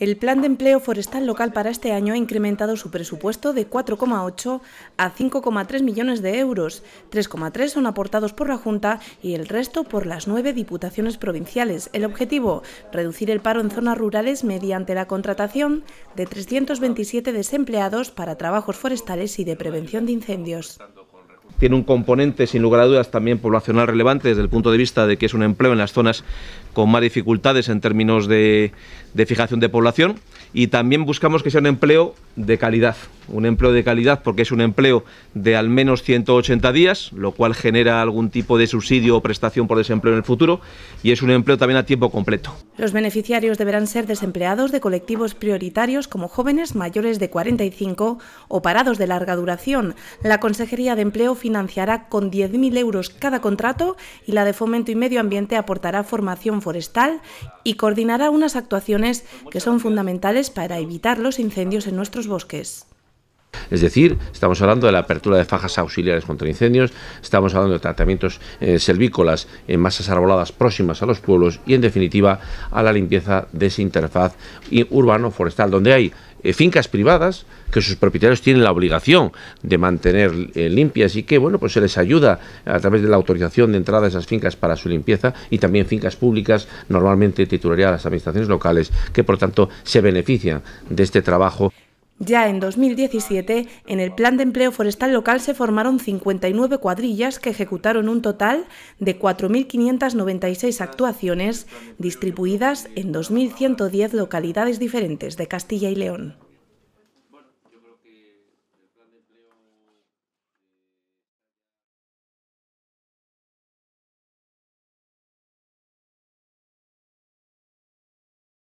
El Plan de Empleo Forestal Local para este año ha incrementado su presupuesto de 4,8 a 5,3 millones de euros. 3,3 son aportados por la Junta y el resto por las nueve diputaciones provinciales. El objetivo, reducir el paro en zonas rurales mediante la contratación de 327 desempleados para trabajos forestales y de prevención de incendios tiene un componente, sin lugar a dudas, también poblacional relevante desde el punto de vista de que es un empleo en las zonas con más dificultades en términos de, fijación de población y también buscamos que sea un empleo de calidad, un empleo de calidad porque es un empleo de al menos 180 días, lo cual genera algún tipo de subsidio o prestación por desempleo en el futuro y es un empleo también a tiempo completo. Los beneficiarios deberán ser desempleados de colectivos prioritarios como jóvenes mayores de 45 o parados de larga duración. La Consejería de Empleo financiará con 10.000 euros cada contrato y la de Fomento y Medio Ambiente aportará formación Forestal y coordinará unas actuaciones que son fundamentales para evitar los incendios en nuestros bosques. Es decir, estamos hablando de la apertura de fajas auxiliares contra incendios, estamos hablando de tratamientos eh, selvícolas en masas arboladas próximas a los pueblos y, en definitiva, a la limpieza de esa interfaz urbano-forestal, donde hay eh, fincas privadas que sus propietarios tienen la obligación de mantener eh, limpias y que, bueno, pues se les ayuda a través de la autorización de entrada a esas fincas para su limpieza y también fincas públicas, normalmente titularía a las administraciones locales, que por tanto se benefician de este trabajo. Ya en 2017, en el Plan de Empleo Forestal Local se formaron 59 cuadrillas que ejecutaron un total de 4.596 actuaciones distribuidas en 2.110 localidades diferentes de Castilla y León.